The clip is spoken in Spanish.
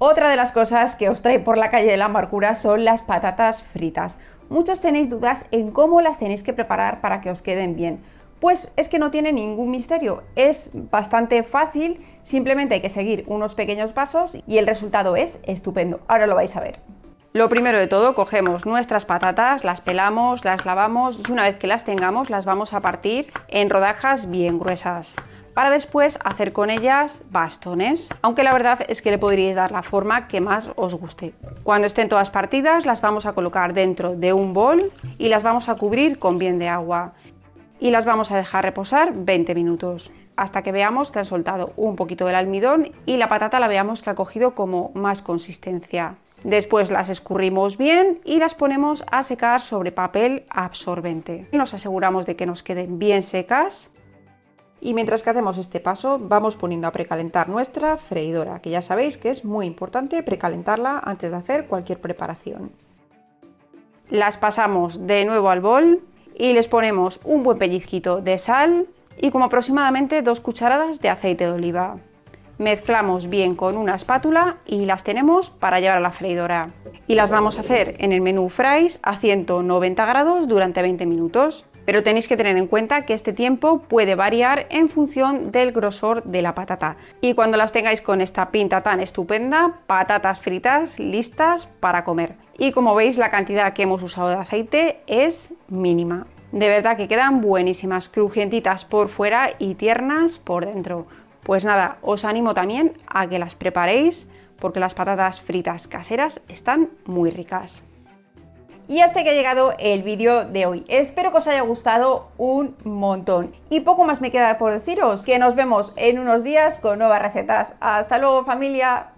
Otra de las cosas que os trae por la calle de la amargura son las patatas fritas. Muchos tenéis dudas en cómo las tenéis que preparar para que os queden bien. Pues es que no tiene ningún misterio, es bastante fácil, simplemente hay que seguir unos pequeños pasos y el resultado es estupendo. Ahora lo vais a ver. Lo primero de todo, cogemos nuestras patatas, las pelamos, las lavamos y una vez que las tengamos las vamos a partir en rodajas bien gruesas para después hacer con ellas bastones, aunque la verdad es que le podríais dar la forma que más os guste. Cuando estén todas partidas las vamos a colocar dentro de un bol y las vamos a cubrir con bien de agua y las vamos a dejar reposar 20 minutos hasta que veamos que han soltado un poquito del almidón y la patata la veamos que ha cogido como más consistencia. Después las escurrimos bien y las ponemos a secar sobre papel absorbente. Y Nos aseguramos de que nos queden bien secas y mientras que hacemos este paso, vamos poniendo a precalentar nuestra freidora, que ya sabéis que es muy importante precalentarla antes de hacer cualquier preparación. Las pasamos de nuevo al bol y les ponemos un buen pellizquito de sal y como aproximadamente dos cucharadas de aceite de oliva. Mezclamos bien con una espátula y las tenemos para llevar a la freidora. Y las vamos a hacer en el menú Fries a 190 grados durante 20 minutos pero tenéis que tener en cuenta que este tiempo puede variar en función del grosor de la patata. Y cuando las tengáis con esta pinta tan estupenda, patatas fritas listas para comer. Y como veis, la cantidad que hemos usado de aceite es mínima. De verdad que quedan buenísimas, crujientitas por fuera y tiernas por dentro. Pues nada, os animo también a que las preparéis porque las patatas fritas caseras están muy ricas. Y hasta que ha llegado el vídeo de hoy. Espero que os haya gustado un montón. Y poco más me queda por deciros, que nos vemos en unos días con nuevas recetas. Hasta luego familia.